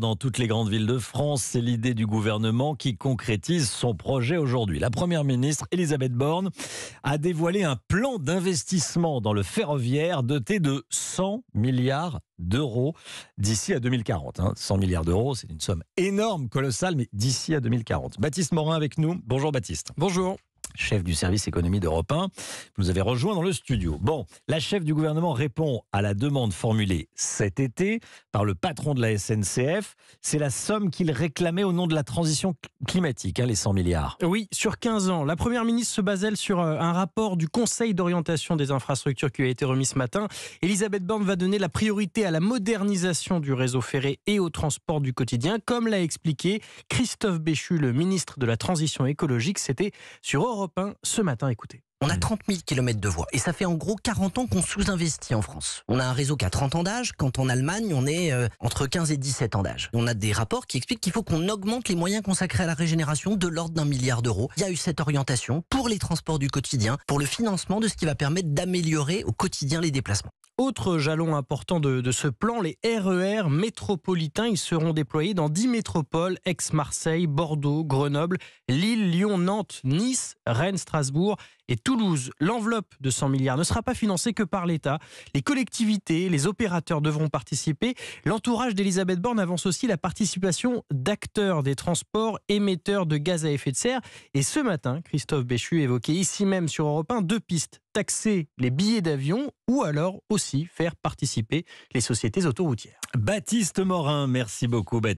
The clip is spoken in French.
dans toutes les grandes villes de France, c'est l'idée du gouvernement qui concrétise son projet aujourd'hui. La première ministre, Elisabeth Borne, a dévoilé un plan d'investissement dans le ferroviaire doté de 100 milliards d'euros d'ici à 2040. 100 hein. milliards d'euros, c'est une somme énorme, colossale, mais d'ici à 2040. Baptiste Morin avec nous. Bonjour Baptiste. Bonjour chef du service économie d'Europe 1. Vous avez rejoint dans le studio. Bon, la chef du gouvernement répond à la demande formulée cet été par le patron de la SNCF. C'est la somme qu'il réclamait au nom de la transition climatique, hein, les 100 milliards. Oui, sur 15 ans. La première ministre se elle sur euh, un rapport du Conseil d'orientation des infrastructures qui a été remis ce matin. Elisabeth Borne va donner la priorité à la modernisation du réseau ferré et au transport du quotidien, comme l'a expliqué Christophe Béchu, le ministre de la Transition écologique. C'était sur Europe ce matin. Écoutez. On a 30 000 km de voies et ça fait en gros 40 ans qu'on sous-investit en France. On a un réseau qui a 30 ans d'âge, quand en Allemagne on est euh, entre 15 et 17 ans d'âge. On a des rapports qui expliquent qu'il faut qu'on augmente les moyens consacrés à la régénération de l'ordre d'un milliard d'euros. Il y a eu cette orientation pour les transports du quotidien, pour le financement de ce qui va permettre d'améliorer au quotidien les déplacements. Autre jalon important de, ce plan, les RER e métropolitains. Ils seront déployés dans 10 métropoles, Aix-Marseille, Bordeaux, Grenoble, Lille, Lyon, Nantes, Nice, Rennes, Strasbourg et Toulouse. L'enveloppe de 100 milliards ne sera pas financée que par l'État. Les collectivités, les opérateurs devront participer. L'entourage d'Elisabeth Borne avance aussi la participation d'acteurs des transports émetteurs de gaz à effet de serre. Et ce matin, Christophe Béchu évoquait ici même sur Europe 1 deux pistes taxer les billets d'avion ou alors aussi faire participer les sociétés autoroutières. Baptiste Morin, merci beaucoup.